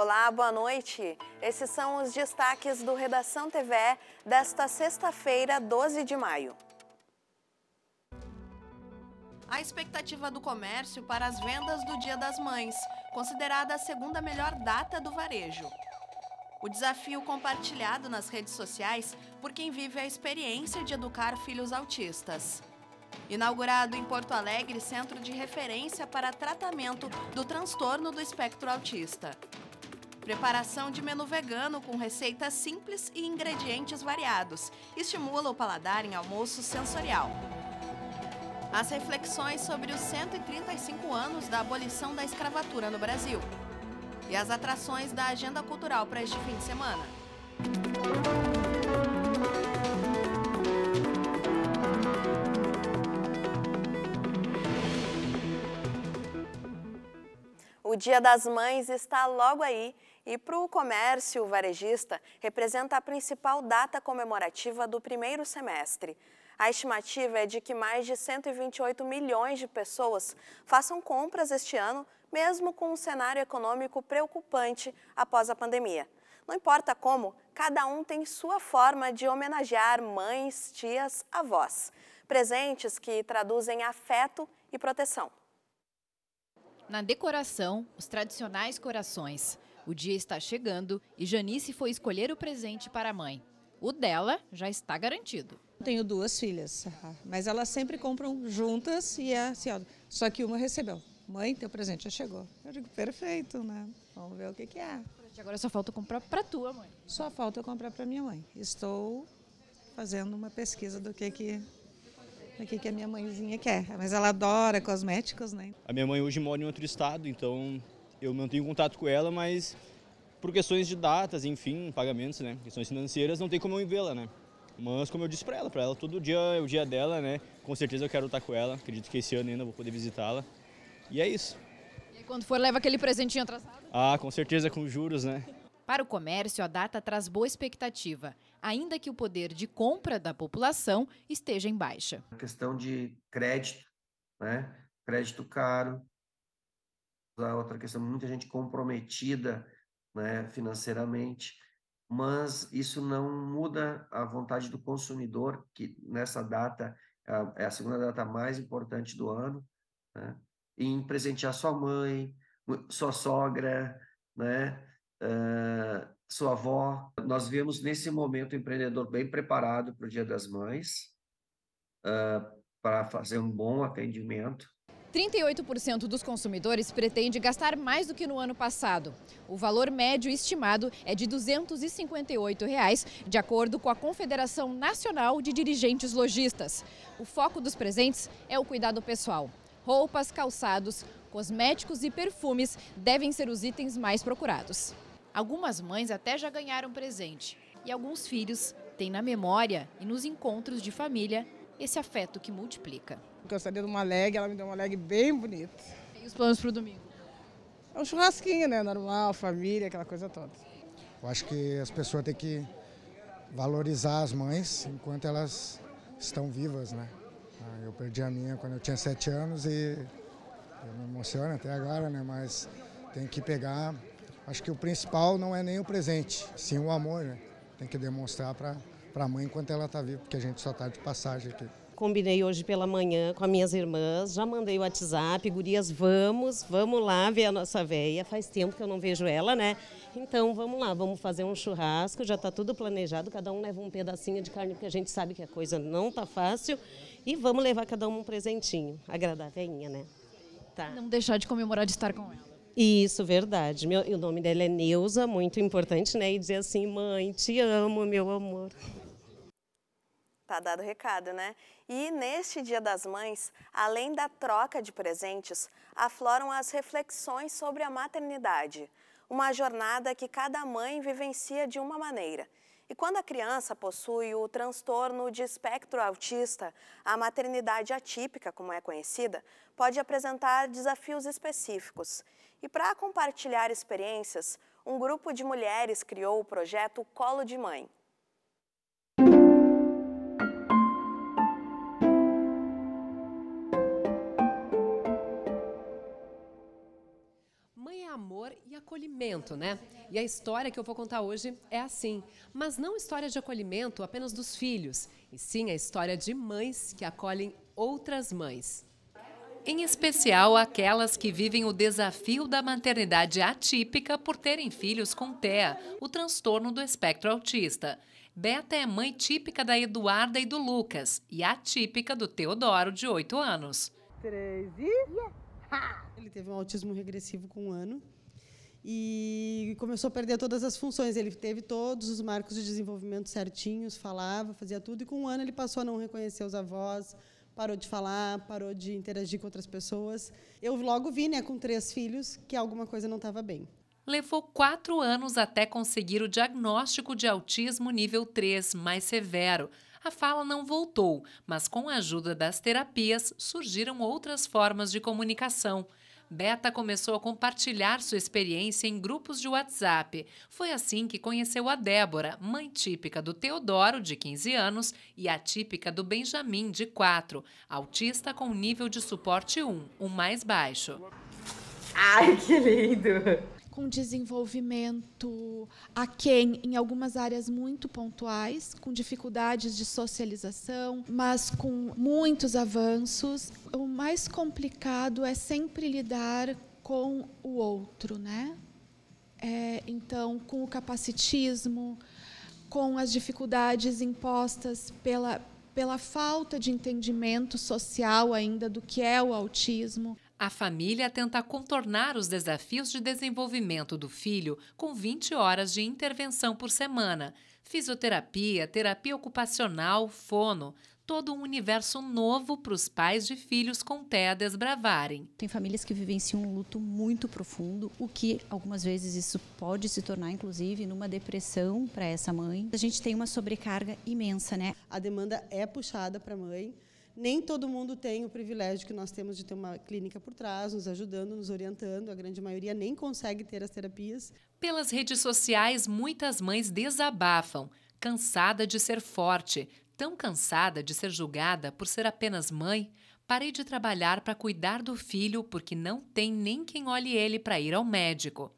Olá, boa noite. Esses são os destaques do Redação TV desta sexta-feira, 12 de maio. A expectativa do comércio para as vendas do Dia das Mães, considerada a segunda melhor data do varejo. O desafio compartilhado nas redes sociais por quem vive a experiência de educar filhos autistas. Inaugurado em Porto Alegre, centro de referência para tratamento do transtorno do espectro autista. Preparação de menu vegano com receitas simples e ingredientes variados. Estimula o paladar em almoço sensorial. As reflexões sobre os 135 anos da abolição da escravatura no Brasil. E as atrações da agenda cultural para este fim de semana. Música O Dia das Mães está logo aí e para o comércio varejista representa a principal data comemorativa do primeiro semestre. A estimativa é de que mais de 128 milhões de pessoas façam compras este ano, mesmo com um cenário econômico preocupante após a pandemia. Não importa como, cada um tem sua forma de homenagear mães, tias, avós. Presentes que traduzem afeto e proteção. Na decoração, os tradicionais corações. O dia está chegando e Janice foi escolher o presente para a mãe. O dela já está garantido. Tenho duas filhas, ah, mas elas sempre compram juntas e é assim, ó, só que uma recebeu. Mãe, teu presente já chegou. Eu digo, perfeito, né? Vamos ver o que, que é. Agora só falta comprar para tua mãe. Só falta comprar para minha mãe. Estou fazendo uma pesquisa do que, que o que, que a minha mãezinha quer. Mas ela adora cosméticos, né? A minha mãe hoje mora em outro estado, então eu mantenho contato com ela, mas por questões de datas, enfim, pagamentos, né? Questões financeiras, não tem como eu vê-la, né? Mas como eu disse para ela, para ela todo dia é o dia dela, né? Com certeza eu quero estar com ela. Acredito que esse ano ainda vou poder visitá-la. E é isso. E quando for, leva aquele presentinho atrasado? Ah, com certeza, com juros, né? Para o comércio, a data traz boa expectativa ainda que o poder de compra da população esteja em baixa. A questão de crédito, né? crédito caro, a outra questão, muita gente comprometida né, financeiramente, mas isso não muda a vontade do consumidor, que nessa data é a segunda data mais importante do ano, né, em presentear sua mãe, sua sogra, né? Ah, sua avó. Nós vemos nesse momento o empreendedor bem preparado para o Dia das Mães, uh, para fazer um bom atendimento. 38% dos consumidores pretende gastar mais do que no ano passado. O valor médio estimado é de R$ 258, reais, de acordo com a Confederação Nacional de Dirigentes Logistas. O foco dos presentes é o cuidado pessoal. Roupas, calçados, cosméticos e perfumes devem ser os itens mais procurados. Algumas mães até já ganharam presente. E alguns filhos têm na memória e nos encontros de família esse afeto que multiplica. Eu gostaria de uma leg, ela me deu uma leg bem bonita. E os planos para o domingo? É um churrasquinho, né? Normal, família, aquela coisa toda. Eu acho que as pessoas têm que valorizar as mães enquanto elas estão vivas, né? Ah, eu perdi a minha quando eu tinha sete anos e eu me emociono até agora, né? Mas tem que pegar Acho que o principal não é nem o presente, sim o amor, né? Tem que demonstrar para a mãe enquanto ela está viva, porque a gente só está de passagem aqui. Combinei hoje pela manhã com as minhas irmãs, já mandei o WhatsApp, gurias, vamos, vamos lá ver a nossa véia. Faz tempo que eu não vejo ela, né? Então vamos lá, vamos fazer um churrasco, já está tudo planejado, cada um leva um pedacinho de carne, porque a gente sabe que a coisa não tá fácil. E vamos levar cada um um presentinho, agradar a veinha, né? Tá. Não deixar de comemorar de estar com ela. Isso, verdade. Meu, o nome dela é Neuza, muito importante, né? E dizer assim, mãe, te amo, meu amor. Tá dado o recado, né? E neste Dia das Mães, além da troca de presentes, afloram as reflexões sobre a maternidade. Uma jornada que cada mãe vivencia de uma maneira. E quando a criança possui o transtorno de espectro autista, a maternidade atípica, como é conhecida, pode apresentar desafios específicos. E para compartilhar experiências, um grupo de mulheres criou o projeto Colo de Mãe. Mãe é amor e acolhimento, né? E a história que eu vou contar hoje é assim. Mas não história de acolhimento apenas dos filhos, e sim a história de mães que acolhem outras mães em especial aquelas que vivem o desafio da maternidade atípica por terem filhos com TEA, o transtorno do espectro autista. Beta é mãe típica da Eduarda e do Lucas e atípica do Teodoro, de 8 anos. Ele teve um autismo regressivo com um ano e começou a perder todas as funções. Ele teve todos os marcos de desenvolvimento certinhos, falava, fazia tudo, e com um ano ele passou a não reconhecer os avós, parou de falar, parou de interagir com outras pessoas. Eu logo vi, né, com três filhos, que alguma coisa não estava bem. Levou quatro anos até conseguir o diagnóstico de autismo nível 3, mais severo. A fala não voltou, mas com a ajuda das terapias surgiram outras formas de comunicação. Beta começou a compartilhar sua experiência em grupos de WhatsApp. Foi assim que conheceu a Débora, mãe típica do Teodoro, de 15 anos, e atípica do Benjamin, de 4, autista com nível de suporte 1, o mais baixo. Ai, que lindo! com desenvolvimento aquém em algumas áreas muito pontuais, com dificuldades de socialização, mas com muitos avanços. O mais complicado é sempre lidar com o outro, né? É, então, com o capacitismo, com as dificuldades impostas pela, pela falta de entendimento social ainda do que é o autismo. A família tenta contornar os desafios de desenvolvimento do filho com 20 horas de intervenção por semana. Fisioterapia, terapia ocupacional, fono, todo um universo novo para os pais de filhos com TEA desbravarem. Tem famílias que vivenciam um luto muito profundo, o que algumas vezes isso pode se tornar, inclusive, numa depressão para essa mãe. A gente tem uma sobrecarga imensa, né? A demanda é puxada para a mãe nem todo mundo tem o privilégio que nós temos de ter uma clínica por trás, nos ajudando, nos orientando. A grande maioria nem consegue ter as terapias. Pelas redes sociais, muitas mães desabafam, cansada de ser forte, tão cansada de ser julgada por ser apenas mãe. Parei de trabalhar para cuidar do filho porque não tem nem quem olhe ele para ir ao médico.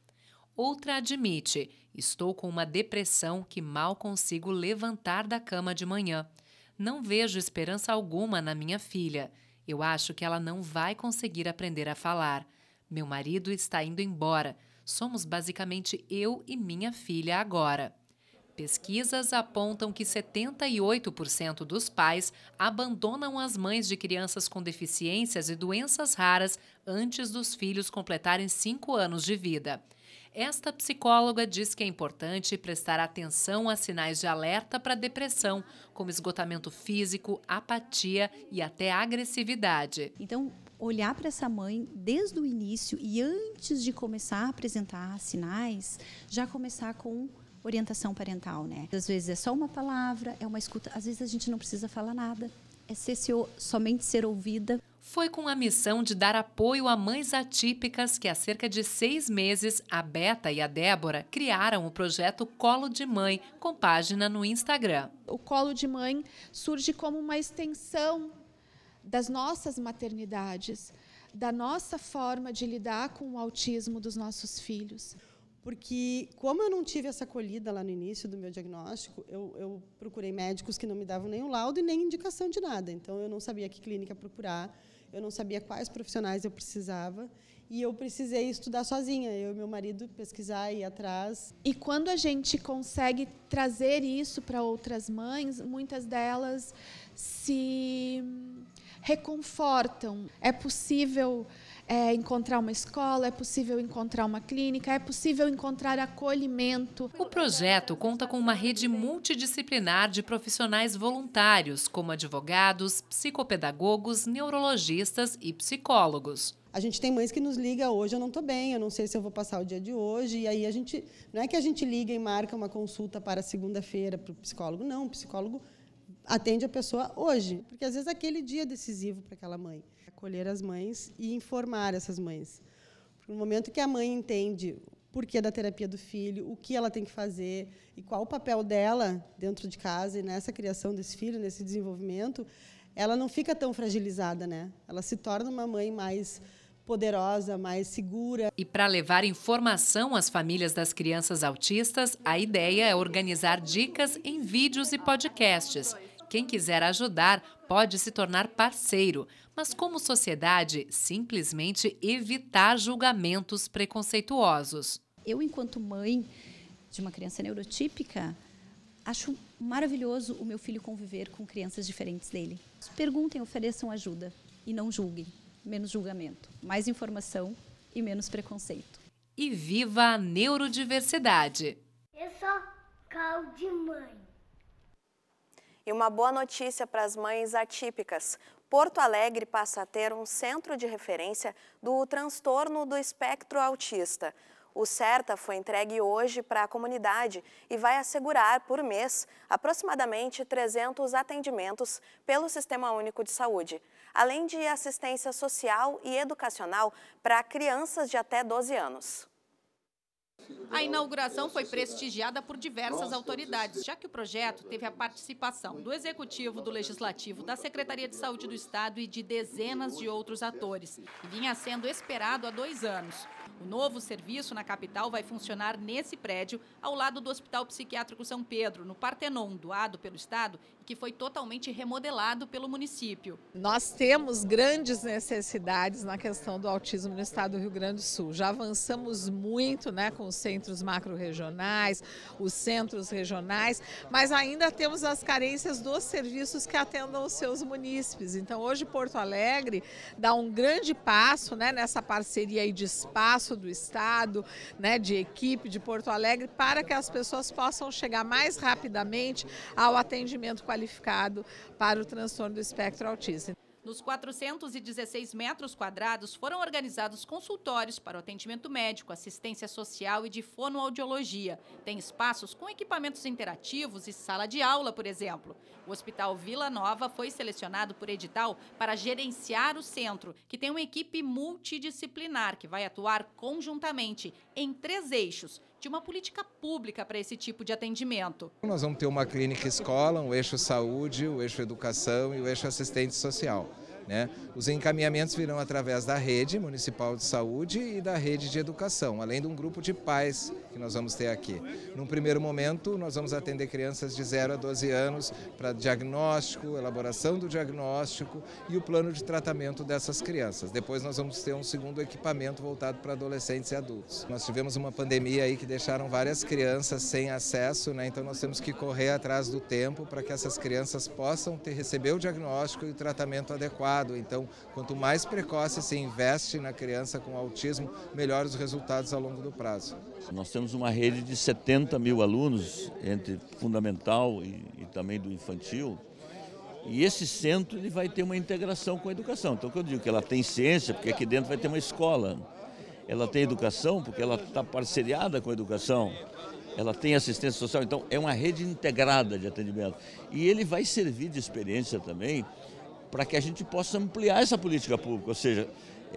Outra admite: estou com uma depressão que mal consigo levantar da cama de manhã. Não vejo esperança alguma na minha filha. Eu acho que ela não vai conseguir aprender a falar. Meu marido está indo embora. Somos basicamente eu e minha filha agora. Pesquisas apontam que 78% dos pais abandonam as mães de crianças com deficiências e doenças raras antes dos filhos completarem 5 anos de vida. Esta psicóloga diz que é importante prestar atenção a sinais de alerta para depressão, como esgotamento físico, apatia e até agressividade. Então, olhar para essa mãe desde o início e antes de começar a apresentar sinais, já começar com orientação parental, né? Às vezes é só uma palavra, é uma escuta, às vezes a gente não precisa falar nada, é ser, ser somente ser ouvida foi com a missão de dar apoio a mães atípicas que há cerca de seis meses a Beta e a Débora criaram o projeto Colo de Mãe, com página no Instagram. O Colo de Mãe surge como uma extensão das nossas maternidades, da nossa forma de lidar com o autismo dos nossos filhos. Porque, como eu não tive essa acolhida lá no início do meu diagnóstico, eu, eu procurei médicos que não me davam nenhum laudo e nem indicação de nada. Então, eu não sabia que clínica procurar eu não sabia quais profissionais eu precisava e eu precisei estudar sozinha, eu e meu marido pesquisar e ir atrás. E quando a gente consegue trazer isso para outras mães, muitas delas se reconfortam. É possível é, encontrar uma escola, é possível encontrar uma clínica, é possível encontrar acolhimento. O projeto conta com uma rede multidisciplinar de profissionais voluntários, como advogados, psicopedagogos, neurologistas e psicólogos. A gente tem mães que nos liga hoje, eu não estou bem, eu não sei se eu vou passar o dia de hoje. E aí a gente, não é que a gente liga e marca uma consulta para segunda-feira para o psicólogo, não, o psicólogo atende a pessoa hoje, porque às vezes é aquele dia é decisivo para aquela mãe acolher as mães e informar essas mães. No momento que a mãe entende porquê da terapia do filho, o que ela tem que fazer e qual o papel dela dentro de casa e nessa criação desse filho, nesse desenvolvimento, ela não fica tão fragilizada, né? Ela se torna uma mãe mais poderosa, mais segura. E para levar informação às famílias das crianças autistas, a ideia é organizar dicas em vídeos e podcasts. Quem quiser ajudar pode se tornar parceiro, mas como sociedade, simplesmente evitar julgamentos preconceituosos. Eu, enquanto mãe de uma criança neurotípica, acho maravilhoso o meu filho conviver com crianças diferentes dele. Perguntem, ofereçam ajuda e não julguem. Menos julgamento, mais informação e menos preconceito. E viva a neurodiversidade! Eu sou cal de mãe. E uma boa notícia para as mães atípicas. Porto Alegre passa a ter um centro de referência do transtorno do espectro autista. O CERTA foi entregue hoje para a comunidade e vai assegurar, por mês, aproximadamente 300 atendimentos pelo Sistema Único de Saúde, além de assistência social e educacional para crianças de até 12 anos. A inauguração foi prestigiada por diversas autoridades, já que o projeto teve a participação do Executivo, do Legislativo, da Secretaria de Saúde do Estado e de dezenas de outros atores. E vinha sendo esperado há dois anos. O novo serviço na capital vai funcionar nesse prédio, ao lado do Hospital Psiquiátrico São Pedro, no Partenon, doado pelo Estado que foi totalmente remodelado pelo município. Nós temos grandes necessidades na questão do autismo no estado do Rio Grande do Sul. Já avançamos muito né, com os centros macro-regionais, os centros regionais, mas ainda temos as carências dos serviços que atendam os seus munícipes. Então, hoje, Porto Alegre dá um grande passo né, nessa parceria de espaço do Estado, né, de equipe de Porto Alegre, para que as pessoas possam chegar mais rapidamente ao atendimento qualificado qualificado para o transtorno do espectro autista. Nos 416 metros quadrados foram organizados consultórios para o atendimento médico, assistência social e de fonoaudiologia. Tem espaços com equipamentos interativos e sala de aula, por exemplo. O Hospital Vila Nova foi selecionado por edital para gerenciar o centro, que tem uma equipe multidisciplinar que vai atuar conjuntamente em três eixos: de uma política pública para esse tipo de atendimento. Nós vamos ter uma clínica escola, um eixo saúde, o um eixo educação e o um eixo assistente social. Né? Os encaminhamentos virão através da rede municipal de saúde e da rede de educação, além de um grupo de pais que nós vamos ter aqui. Num primeiro momento, nós vamos atender crianças de 0 a 12 anos para diagnóstico, elaboração do diagnóstico e o plano de tratamento dessas crianças. Depois nós vamos ter um segundo equipamento voltado para adolescentes e adultos. Nós tivemos uma pandemia aí que deixaram várias crianças sem acesso, né? então nós temos que correr atrás do tempo para que essas crianças possam ter, receber o diagnóstico e o tratamento adequado então, quanto mais precoce se investe na criança com autismo, melhores os resultados ao longo do prazo. Nós temos uma rede de 70 mil alunos, entre fundamental e, e também do infantil, e esse centro ele vai ter uma integração com a educação. Então, quando eu digo que ela tem ciência, porque aqui dentro vai ter uma escola. Ela tem educação, porque ela está parceriada com a educação. Ela tem assistência social. Então, é uma rede integrada de atendimento. E ele vai servir de experiência também para que a gente possa ampliar essa política pública, ou seja,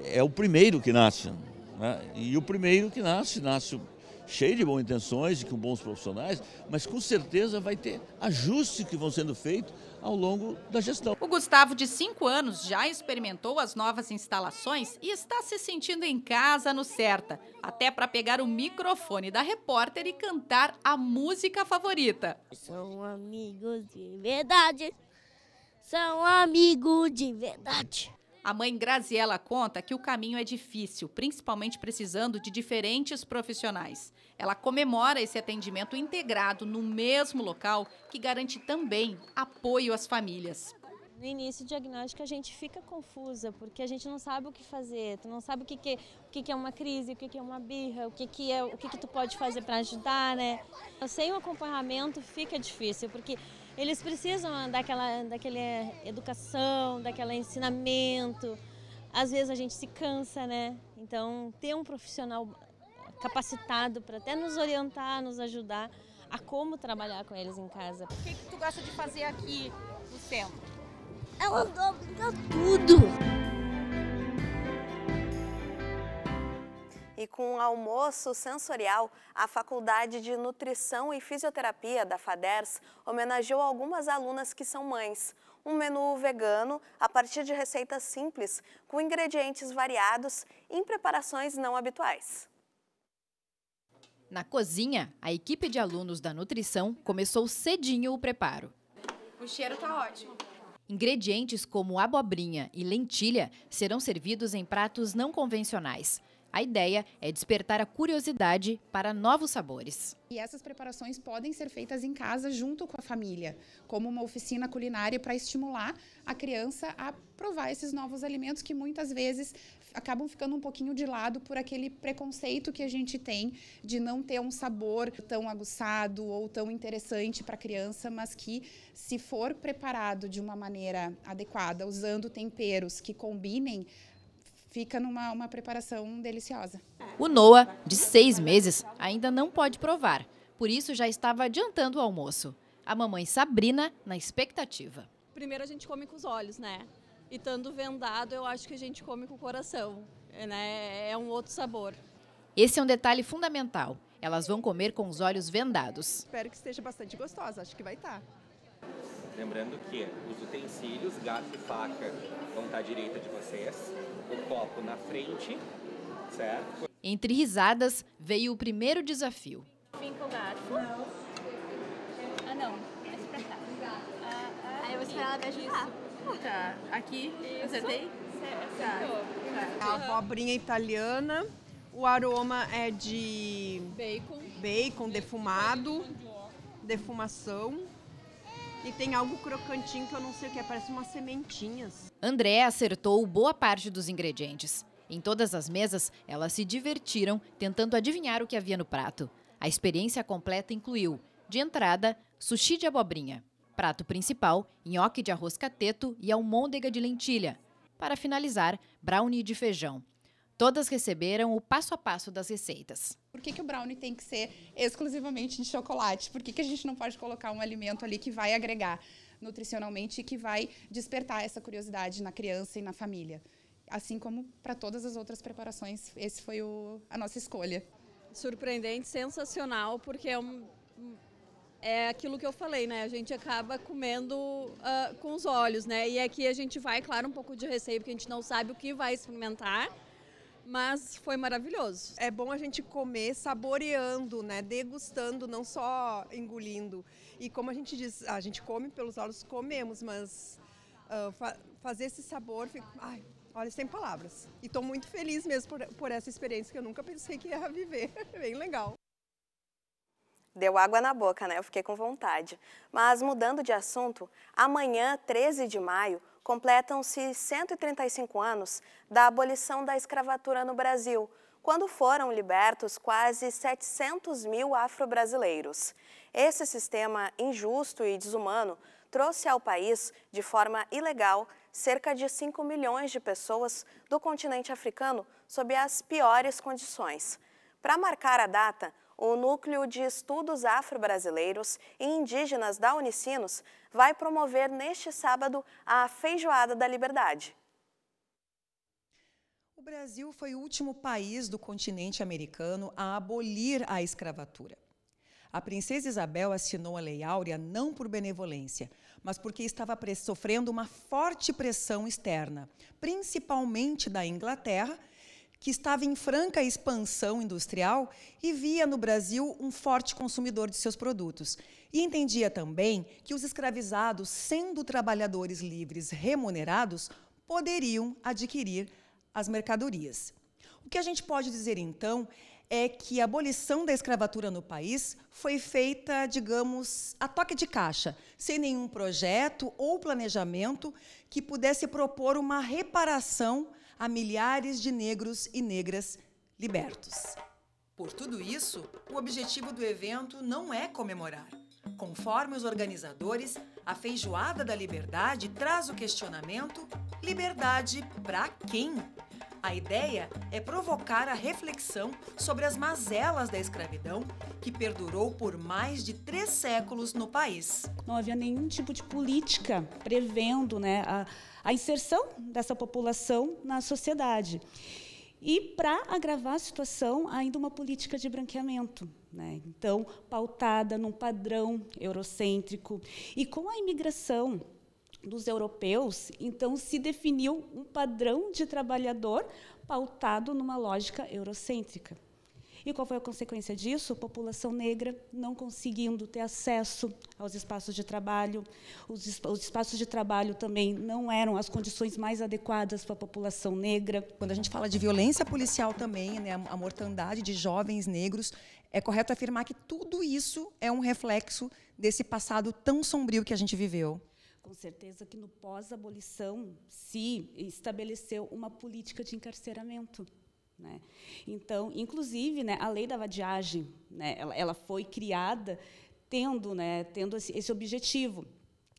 é o primeiro que nasce. Né? E o primeiro que nasce, nasce cheio de boas intenções e com bons profissionais, mas com certeza vai ter ajustes que vão sendo feitos ao longo da gestão. O Gustavo, de 5 anos, já experimentou as novas instalações e está se sentindo em casa no Certa, até para pegar o microfone da repórter e cantar a música favorita. São amigos de verdade são amigos de verdade. A mãe Graziela conta que o caminho é difícil, principalmente precisando de diferentes profissionais. Ela comemora esse atendimento integrado no mesmo local, que garante também apoio às famílias. No início do diagnóstico a gente fica confusa, porque a gente não sabe o que fazer, tu não sabe o que, que, o que, que é uma crise, o que, que é uma birra, o que, que, é, o que, que tu pode fazer para ajudar, né? Sem o acompanhamento fica difícil, porque eles precisam daquela, daquela educação, daquele ensinamento. Às vezes a gente se cansa, né? Então, ter um profissional capacitado para até nos orientar, nos ajudar a como trabalhar com eles em casa. O que, que tu gosta de fazer aqui no centro? Eu adoro tudo! e com um almoço sensorial, a Faculdade de Nutrição e Fisioterapia da FADERS homenageou algumas alunas que são mães. Um menu vegano a partir de receitas simples, com ingredientes variados em preparações não habituais. Na cozinha, a equipe de alunos da nutrição começou cedinho o preparo. O cheiro está ótimo. Ingredientes como abobrinha e lentilha serão servidos em pratos não convencionais. A ideia é despertar a curiosidade para novos sabores. E essas preparações podem ser feitas em casa junto com a família, como uma oficina culinária para estimular a criança a provar esses novos alimentos que muitas vezes acabam ficando um pouquinho de lado por aquele preconceito que a gente tem de não ter um sabor tão aguçado ou tão interessante para a criança, mas que se for preparado de uma maneira adequada, usando temperos que combinem fica numa uma preparação deliciosa. O Noah, de seis meses, ainda não pode provar, por isso já estava adiantando o almoço. A mamãe Sabrina na expectativa. Primeiro a gente come com os olhos, né? E estando vendado, eu acho que a gente come com o coração, né? É um outro sabor. Esse é um detalhe fundamental. Elas vão comer com os olhos vendados. Espero que esteja bastante gostosa, acho que vai estar. Tá. Lembrando que os utensílios, garfo e faca vão estar tá à direita de vocês o copo na frente, certo? Entre risadas, veio o primeiro desafio. Vim com o garfo. Ah, não. É esse pra cá. Ah, ah, Aí eu vou esperar ela me ajudar. Ah. Tá. Aqui, Isso. acertei? É tá. tá. tá. A abobrinha italiana. O aroma é de... Bacon. Bacon, defumado. defumação e tem algo crocantinho que eu não sei o que é, parece umas sementinhas. André acertou boa parte dos ingredientes. Em todas as mesas, elas se divertiram tentando adivinhar o que havia no prato. A experiência completa incluiu, de entrada, sushi de abobrinha, prato principal, nhoque de arroz cateto e almôndega de lentilha. Para finalizar, brownie de feijão. Todas receberam o passo a passo das receitas. Por que, que o brownie tem que ser exclusivamente de chocolate? Por que, que a gente não pode colocar um alimento ali que vai agregar nutricionalmente e que vai despertar essa curiosidade na criança e na família? Assim como para todas as outras preparações, esse foi o, a nossa escolha. Surpreendente, sensacional, porque é um, é aquilo que eu falei, né? A gente acaba comendo uh, com os olhos, né? E aqui a gente vai, claro, um pouco de receio, porque a gente não sabe o que vai experimentar mas foi maravilhoso. É bom a gente comer saboreando, né? Degustando, não só engolindo. E como a gente diz, a gente come pelos olhos, comemos, mas uh, fa fazer esse sabor, fica... ai, olha, sem palavras. E estou muito feliz mesmo por, por essa experiência que eu nunca pensei que ia viver. Bem legal. Deu água na boca, né? Eu fiquei com vontade. Mas mudando de assunto, amanhã, 13 de maio, completam-se 135 anos da abolição da escravatura no Brasil, quando foram libertos quase 700 mil afro-brasileiros. Esse sistema injusto e desumano trouxe ao país, de forma ilegal, cerca de 5 milhões de pessoas do continente africano sob as piores condições. Para marcar a data, o Núcleo de Estudos Afro-Brasileiros e Indígenas da Unicinos vai promover neste sábado a Feijoada da Liberdade. O Brasil foi o último país do continente americano a abolir a escravatura. A princesa Isabel assinou a Lei Áurea não por benevolência, mas porque estava sofrendo uma forte pressão externa, principalmente da Inglaterra, que estava em franca expansão industrial e via no Brasil um forte consumidor de seus produtos. E entendia também que os escravizados, sendo trabalhadores livres remunerados, poderiam adquirir as mercadorias. O que a gente pode dizer então é que a abolição da escravatura no país foi feita, digamos, a toque de caixa, sem nenhum projeto ou planejamento que pudesse propor uma reparação a milhares de negros e negras libertos. Por tudo isso, o objetivo do evento não é comemorar. Conforme os organizadores, a feijoada da liberdade traz o questionamento: liberdade para quem? A ideia é provocar a reflexão sobre as mazelas da escravidão que perdurou por mais de três séculos no país. Não havia nenhum tipo de política prevendo né, a a inserção dessa população na sociedade. E para agravar a situação, ainda uma política de branqueamento. Né? Então, pautada num padrão eurocêntrico. E com a imigração dos europeus, então se definiu um padrão de trabalhador pautado numa lógica eurocêntrica. E qual foi a consequência disso? População negra não conseguindo ter acesso aos espaços de trabalho. Os, espaços de trabalho também não eram as condições mais adequadas para a população negra. Quando a gente fala de violência policial também, né, a mortandade de jovens negros, é correto afirmar que tudo isso é um reflexo desse passado tão sombrio que a gente viveu. Com certeza que no pós-abolição se estabeleceu uma política de encarceramento. Né? Então, inclusive, né, a lei da vadiagem, né, ela, ela, foi criada tendo, né, tendo esse, esse, objetivo.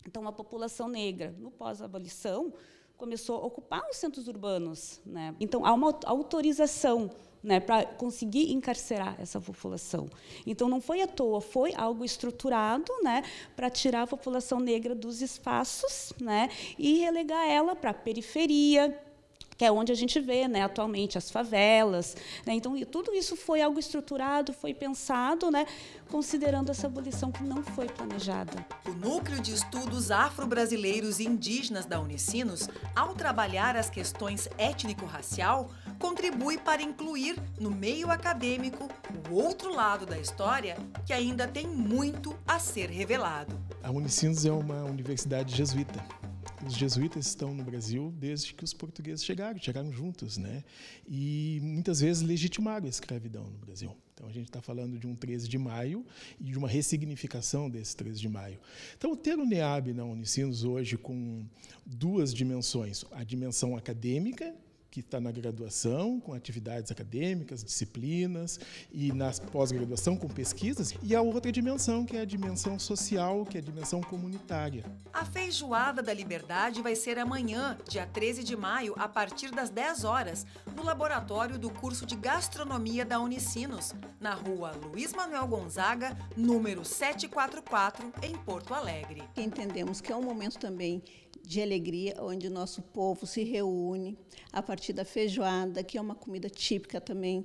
Então, a população negra, no pós-abolição, começou a ocupar os centros urbanos. Né? Então, há uma autorização né, para conseguir encarcerar essa população. Então, não foi à toa, foi algo estruturado para tirar a população negra dos espaços e relegar ela para a periferia, que é onde a gente vê né, atualmente as favelas. Né? Então, tudo isso foi algo estruturado, foi pensado, né, considerando essa abolição que não foi planejada. O Núcleo de Estudos Afro-Brasileiros e Indígenas da Unicinos, ao trabalhar as questões étnico-racial, contribui para incluir no meio acadêmico o outro lado da história que ainda tem muito a ser revelado. A Unicinos é uma universidade jesuíta os jesuítas estão no Brasil desde que os portugueses chegaram, chegaram juntos, né? E muitas vezes legitimaram a escravidão no Brasil. Então a gente está falando de um 13 de maio e de uma ressignificação desse 13 de maio. Então ter o NEAB na Unicinos hoje com duas dimensões, a dimensão acadêmica que está na graduação, com atividades acadêmicas, disciplinas, e na pós-graduação, com pesquisas, e a outra dimensão, que é a dimensão social, que é a dimensão comunitária. A Feijoada da Liberdade vai ser amanhã, dia 13 de maio, a partir das 10 horas, no laboratório do curso de gastronomia da Unicinos, na rua Luiz Manuel Gonzaga, número 744, em Porto Alegre. Entendemos que é um momento também de alegria, onde o nosso povo se reúne a partir da feijoada, que é uma comida típica também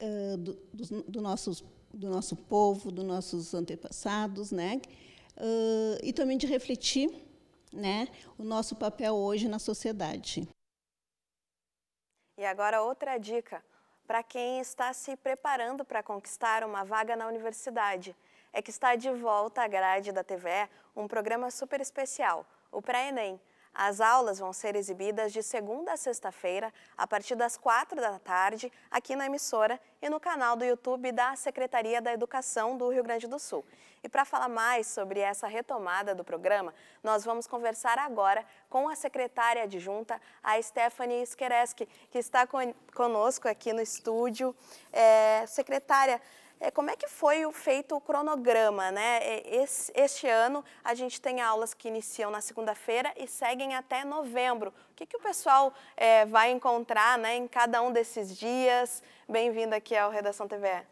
uh, do, do, do, nosso, do nosso povo, dos nossos antepassados, né? Uh, e também de refletir né, o nosso papel hoje na sociedade. E agora outra dica para quem está se preparando para conquistar uma vaga na universidade. É que está de volta à grade da TVE um programa super especial – o pré-ENEM. As aulas vão ser exibidas de segunda a sexta-feira, a partir das quatro da tarde, aqui na emissora e no canal do YouTube da Secretaria da Educação do Rio Grande do Sul. E para falar mais sobre essa retomada do programa, nós vamos conversar agora com a secretária adjunta, a Stephanie Skereski, que está conosco aqui no estúdio. É, secretária, é, como é que foi feito o cronograma, né? É, esse, este ano a gente tem aulas que iniciam na segunda-feira e seguem até novembro. O que, que o pessoal é, vai encontrar né, em cada um desses dias? Bem-vindo aqui ao Redação TVE.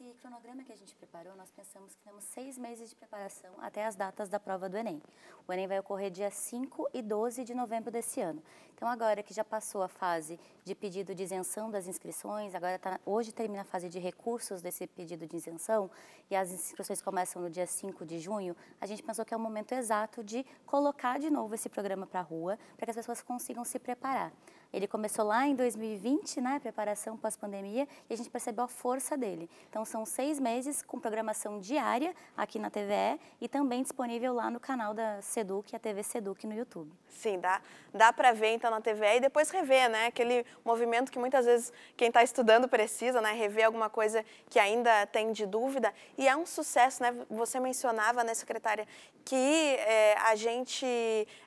Esse cronograma que a gente preparou, nós pensamos que temos seis meses de preparação até as datas da prova do Enem. O Enem vai ocorrer dia 5 e 12 de novembro desse ano. Então, agora que já passou a fase de pedido de isenção das inscrições, agora tá, hoje termina a fase de recursos desse pedido de isenção e as inscrições começam no dia 5 de junho, a gente pensou que é o momento exato de colocar de novo esse programa para a rua para que as pessoas consigam se preparar. Ele começou lá em 2020, né, preparação pós-pandemia, e a gente percebeu a força dele. Então, são seis meses com programação diária aqui na TVE e também disponível lá no canal da Seduc, a TV Seduc no YouTube. Sim, dá, dá para ver então na TVE e depois rever, né? Aquele movimento que muitas vezes quem está estudando precisa, né? Rever alguma coisa que ainda tem de dúvida. E é um sucesso, né? Você mencionava, né, secretária, que é, a gente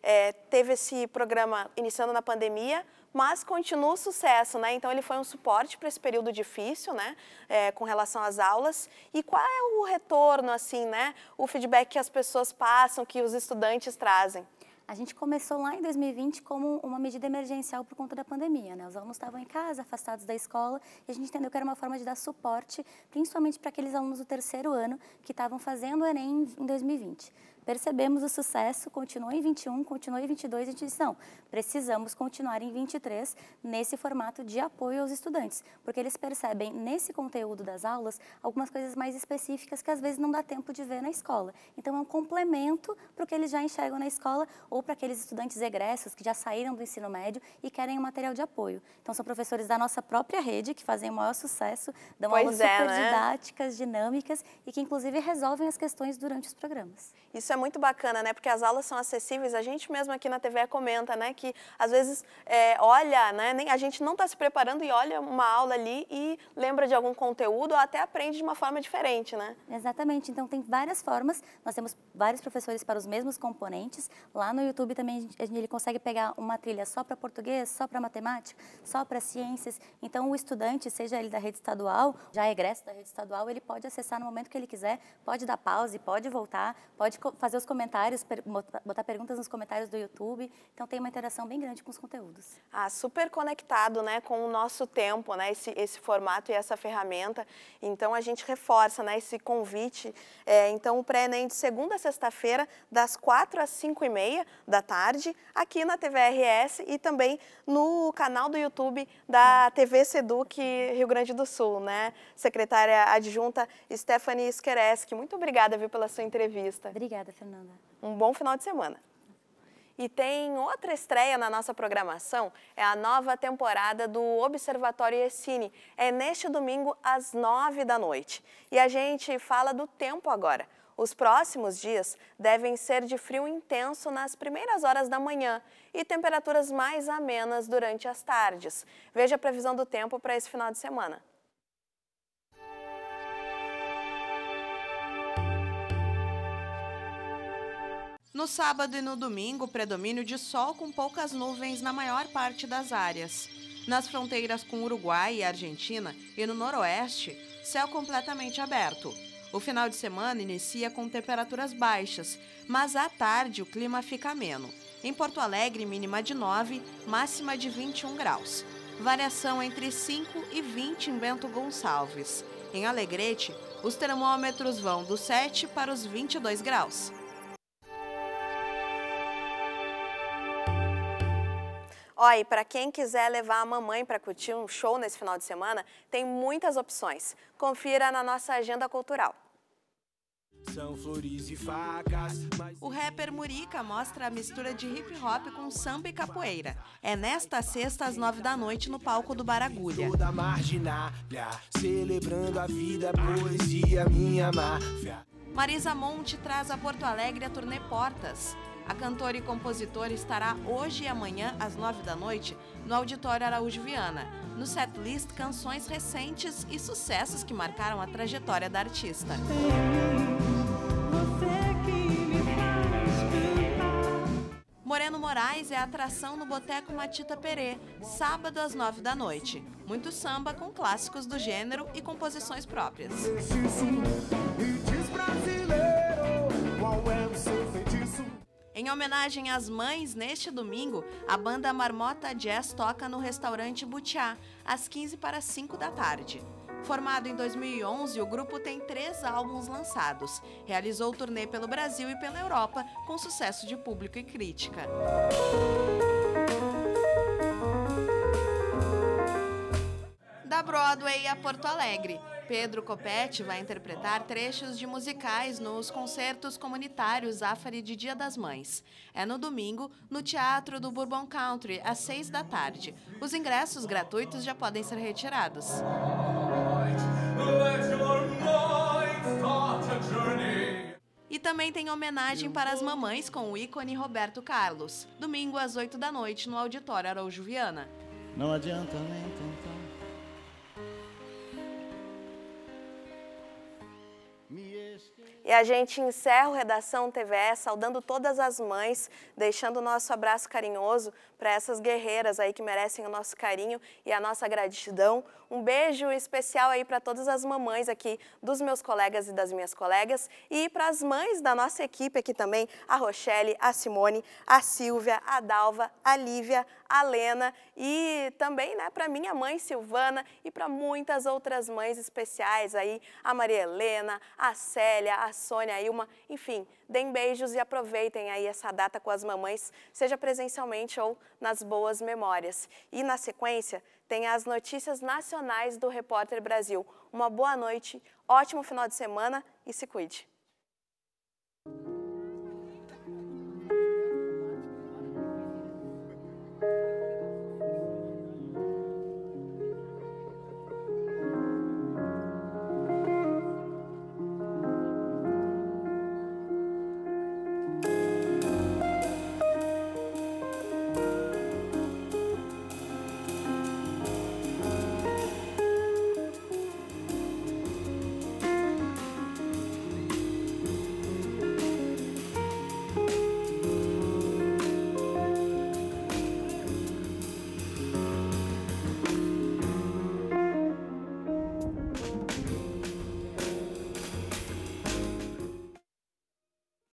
é, teve esse programa iniciando na pandemia, mas continua o sucesso, né? Então ele foi um suporte para esse período difícil, né? É, com relação às aulas. E qual é o retorno, assim, né? O feedback que as pessoas passam, que os estudantes trazem? A gente começou lá em 2020 como uma medida emergencial por conta da pandemia, né? Os alunos estavam em casa, afastados da escola, e a gente entendeu que era uma forma de dar suporte, principalmente para aqueles alunos do terceiro ano que estavam fazendo o Enem em 2020. Percebemos o sucesso, continuou em 21, continuou em 22, a gente disse, não, precisamos continuar em 23 nesse formato de apoio aos estudantes, porque eles percebem nesse conteúdo das aulas algumas coisas mais específicas que às vezes não dá tempo de ver na escola. Então é um complemento para o que eles já enxergam na escola ou para aqueles estudantes egressos que já saíram do ensino médio e querem um material de apoio. Então são professores da nossa própria rede que fazem o maior sucesso, dão pois aulas é, super né? didáticas, dinâmicas e que inclusive resolvem as questões durante os programas. Isso isso é muito bacana, né? Porque as aulas são acessíveis. A gente mesmo aqui na TV comenta, né? Que às vezes é, olha, né? Nem, a gente não está se preparando e olha uma aula ali e lembra de algum conteúdo ou até aprende de uma forma diferente, né? Exatamente. Então tem várias formas. Nós temos vários professores para os mesmos componentes. Lá no YouTube também ele consegue pegar uma trilha só para português, só para matemática, só para ciências. Então o estudante, seja ele da rede estadual, já é egresso da rede estadual, ele pode acessar no momento que ele quiser, pode dar pausa, pode voltar, pode fazer os comentários, botar perguntas nos comentários do YouTube. Então tem uma interação bem grande com os conteúdos. Ah, super conectado, né, com o nosso tempo, né, esse, esse formato e essa ferramenta. Então a gente reforça, né, esse convite. É, então o pré-ENEM de segunda a sexta-feira, das quatro às cinco e meia da tarde, aqui na TVRS e também no canal do YouTube da TV Seduc Rio Grande do Sul, né? Secretária adjunta Stephanie Skereski, muito obrigada, viu, pela sua entrevista. Obrigada. Obrigada, Fernanda. Um bom final de semana. E tem outra estreia na nossa programação, é a nova temporada do Observatório Essine. É neste domingo às nove da noite. E a gente fala do tempo agora. Os próximos dias devem ser de frio intenso nas primeiras horas da manhã e temperaturas mais amenas durante as tardes. Veja a previsão do tempo para esse final de semana. No sábado e no domingo, predomínio de sol com poucas nuvens na maior parte das áreas. Nas fronteiras com Uruguai e Argentina e no noroeste, céu completamente aberto. O final de semana inicia com temperaturas baixas, mas à tarde o clima fica ameno. Em Porto Alegre, mínima de 9, máxima de 21 graus. Variação entre 5 e 20 em Bento Gonçalves. Em Alegrete, os termômetros vão dos 7 para os 22 graus. Olha, e para quem quiser levar a mamãe para curtir um show nesse final de semana, tem muitas opções. Confira na nossa agenda cultural. São flores e facas. O rapper Murica mostra a mistura de hip hop com samba e capoeira. É nesta sexta às nove da noite no palco do Baragulha. Toda marginalha, celebrando a vida, poesia minha máfia. Marisa Monte traz a Porto Alegre a turnê Portas. A cantora e compositora estará hoje e amanhã, às nove da noite, no Auditório Araújo Viana. No setlist, canções recentes e sucessos que marcaram a trajetória da artista. Moreno Moraes é a atração no Boteco Matita Perê, sábado às nove da noite. Muito samba com clássicos do gênero e composições próprias. Em homenagem às mães, neste domingo, a banda Marmota Jazz toca no restaurante Butiá, às 15 para 5 da tarde. Formado em 2011, o grupo tem três álbuns lançados. Realizou turnê pelo Brasil e pela Europa, com sucesso de público e crítica. Da Broadway a Porto Alegre. Pedro Copete vai interpretar trechos de musicais nos concertos comunitários Afari de Dia das Mães. É no domingo, no Teatro do Bourbon Country, às seis da tarde. Os ingressos gratuitos já podem ser retirados. E também tem homenagem para as mamães com o ícone Roberto Carlos. Domingo às oito da noite no Auditório Araújo Viana. Não adianta nem tentar. E a gente encerra o Redação TVE saudando todas as mães, deixando o nosso abraço carinhoso para essas guerreiras aí que merecem o nosso carinho e a nossa gratidão. Um beijo especial aí para todas as mamães aqui dos meus colegas e das minhas colegas e para as mães da nossa equipe aqui também, a Rochelle, a Simone, a Silvia, a Dalva, a Lívia, a Lena e também, né, para minha mãe Silvana e para muitas outras mães especiais aí, a Maria Helena, a Célia, a Sônia, a Ilma, enfim, deem beijos e aproveitem aí essa data com as mamães, seja presencialmente ou nas boas memórias. E na sequência, tem as notícias nacionais do Repórter Brasil. Uma boa noite, ótimo final de semana e se cuide.